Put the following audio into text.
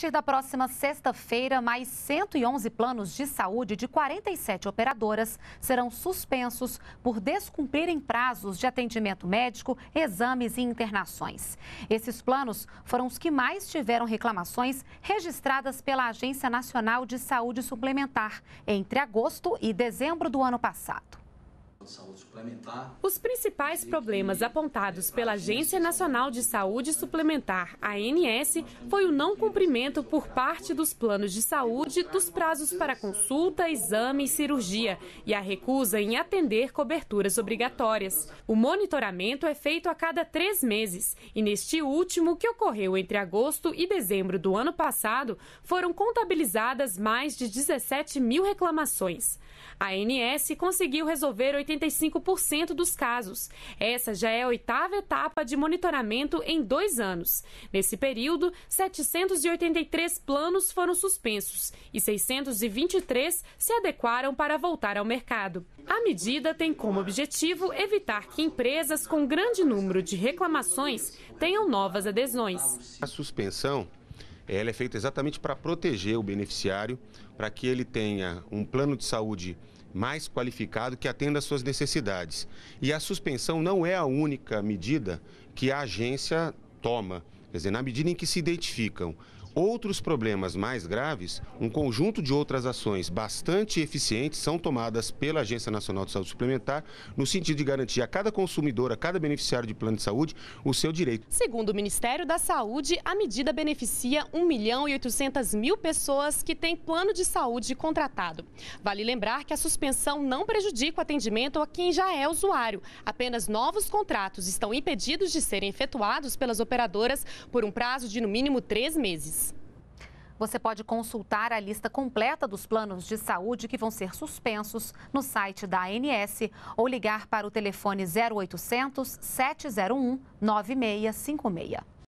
partir da próxima sexta-feira, mais 111 planos de saúde de 47 operadoras serão suspensos por descumprirem prazos de atendimento médico, exames e internações. Esses planos foram os que mais tiveram reclamações registradas pela Agência Nacional de Saúde Suplementar entre agosto e dezembro do ano passado. Os principais problemas é, apontados é, pela é, Agência Nacional de Saúde Suplementar, ANS, foi o não cumprimento por parte dos planos de saúde dos prazos para consulta, exame e cirurgia e a recusa em atender coberturas obrigatórias. O monitoramento é feito a cada três meses e neste último, que ocorreu entre agosto e dezembro do ano passado, foram contabilizadas mais de 17 mil reclamações. A ANS conseguiu resolver 85% dos casos. Essa já é a oitava etapa de monitoramento em dois anos. Nesse período, 783 planos foram suspensos e 623 se adequaram para voltar ao mercado. A medida tem como objetivo evitar que empresas com grande número de reclamações tenham novas adesões. A suspensão é, ela é feita exatamente para proteger o beneficiário, para que ele tenha um plano de saúde mais qualificado que atenda às suas necessidades. E a suspensão não é a única medida que a agência toma. Quer dizer, na medida em que se identificam Outros problemas mais graves, um conjunto de outras ações bastante eficientes são tomadas pela Agência Nacional de Saúde Suplementar no sentido de garantir a cada consumidor, a cada beneficiário de plano de saúde, o seu direito. Segundo o Ministério da Saúde, a medida beneficia 1 milhão e 800 mil pessoas que têm plano de saúde contratado. Vale lembrar que a suspensão não prejudica o atendimento a quem já é usuário. Apenas novos contratos estão impedidos de serem efetuados pelas operadoras por um prazo de no mínimo três meses. Você pode consultar a lista completa dos planos de saúde que vão ser suspensos no site da ANS ou ligar para o telefone 0800 701 9656.